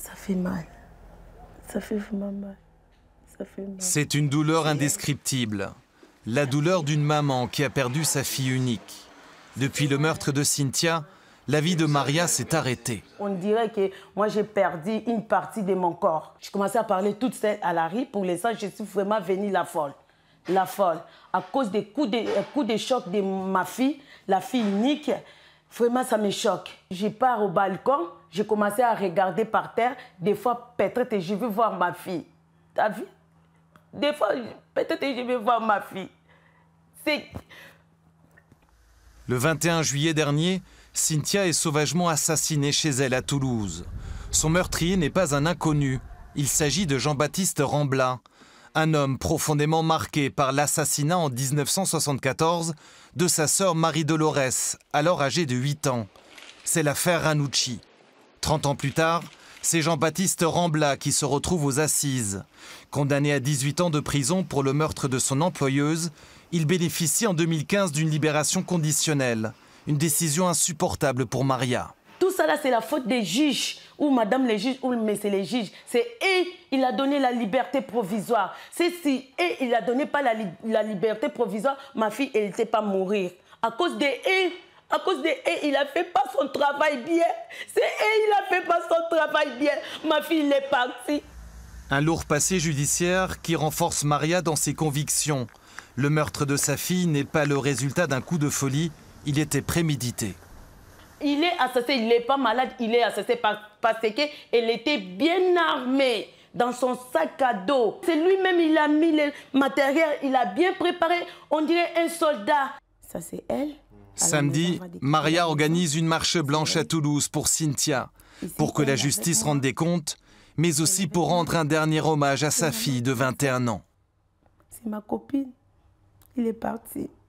Ça fait mal. Ça fait vraiment mal. C'est une douleur indescriptible. La douleur d'une maman qui a perdu sa fille unique. Depuis le meurtre de Cynthia, la vie de Maria s'est arrêtée. On dirait que moi, j'ai perdu une partie de mon corps. Je commençais à parler toute seule à la rue. Pour l'instant, je suis vraiment venue la folle. La folle. À cause des coups coups de choc de ma fille, la fille unique, Vraiment, ça me choque. Je pars au balcon, j'ai commencé à regarder par terre, des fois peut-être je vais voir ma fille. T'as vu Des fois peut-être je vais voir ma fille. C'est... Le 21 juillet dernier, Cynthia est sauvagement assassinée chez elle à Toulouse. Son meurtrier n'est pas un inconnu. Il s'agit de Jean-Baptiste Rambla, un homme profondément marqué par l'assassinat en 1974 de sa sœur Marie Dolores, alors âgée de 8 ans. C'est l'affaire Ranucci. 30 ans plus tard, c'est Jean-Baptiste Rambla qui se retrouve aux assises. Condamné à 18 ans de prison pour le meurtre de son employeuse, il bénéficie en 2015 d'une libération conditionnelle, une décision insupportable pour Maria. Tout ça c'est la faute des juges ou madame les juges ou monsieur les juges. C'est et il a donné la liberté provisoire. C'est si et il a donné pas la, liberté provisoire, ma fille, elle sait pas mourir. À cause de et à cause de et il a fait pas son travail bien. C'est et il a fait pas son travail bien. Ma fille, elle est partie. Un lourd passé judiciaire qui renforce Maria dans ses convictions. Le meurtre de sa fille n'est pas le résultat d'un coup de folie, il était prémédité. Il est assassiné, il n'est pas malade, il est assassiné parce qu'elle était bien armée dans son sac à dos. C'est lui-même, il a mis le matériel, il a bien préparé, on dirait un soldat. Ça, c'est elle. Samedi, Maria organise une marche blanche à Toulouse pour Cynthia, pour que la justice rende des comptes, mais aussi pour rendre un dernier hommage à sa fille de 21 ans. C'est ma copine. Il est parti.